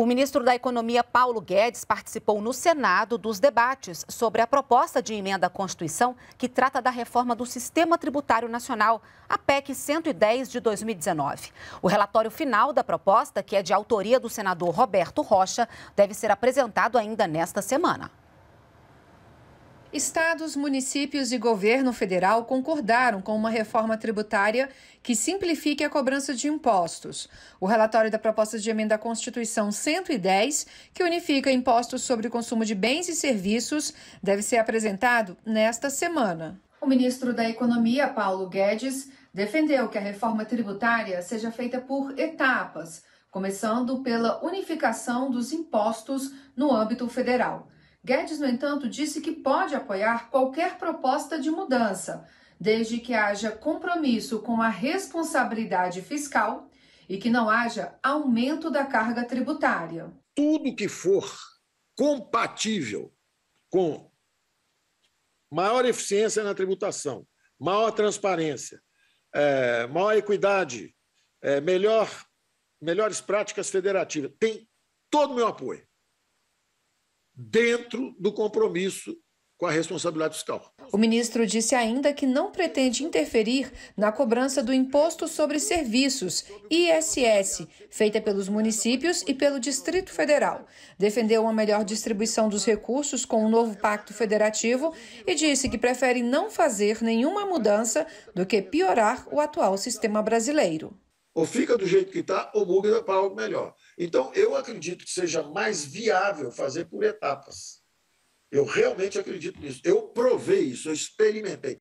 O ministro da Economia, Paulo Guedes, participou no Senado dos debates sobre a proposta de emenda à Constituição que trata da reforma do Sistema Tributário Nacional, a PEC 110 de 2019. O relatório final da proposta, que é de autoria do senador Roberto Rocha, deve ser apresentado ainda nesta semana. Estados, municípios e governo federal concordaram com uma reforma tributária que simplifique a cobrança de impostos. O relatório da proposta de emenda à Constituição 110, que unifica impostos sobre o consumo de bens e serviços, deve ser apresentado nesta semana. O ministro da Economia, Paulo Guedes, defendeu que a reforma tributária seja feita por etapas, começando pela unificação dos impostos no âmbito federal. Guedes, no entanto, disse que pode apoiar qualquer proposta de mudança, desde que haja compromisso com a responsabilidade fiscal e que não haja aumento da carga tributária. Tudo que for compatível com maior eficiência na tributação, maior transparência, é, maior equidade, é, melhor, melhores práticas federativas, tem todo o meu apoio dentro do compromisso com a responsabilidade fiscal. O ministro disse ainda que não pretende interferir na cobrança do Imposto sobre Serviços, ISS, feita pelos municípios e pelo Distrito Federal. Defendeu uma melhor distribuição dos recursos com o novo Pacto Federativo e disse que prefere não fazer nenhuma mudança do que piorar o atual sistema brasileiro. Ou fica do jeito que está, ou muda para algo melhor. Então, eu acredito que seja mais viável fazer por etapas. Eu realmente acredito nisso. Eu provei isso, eu experimentei.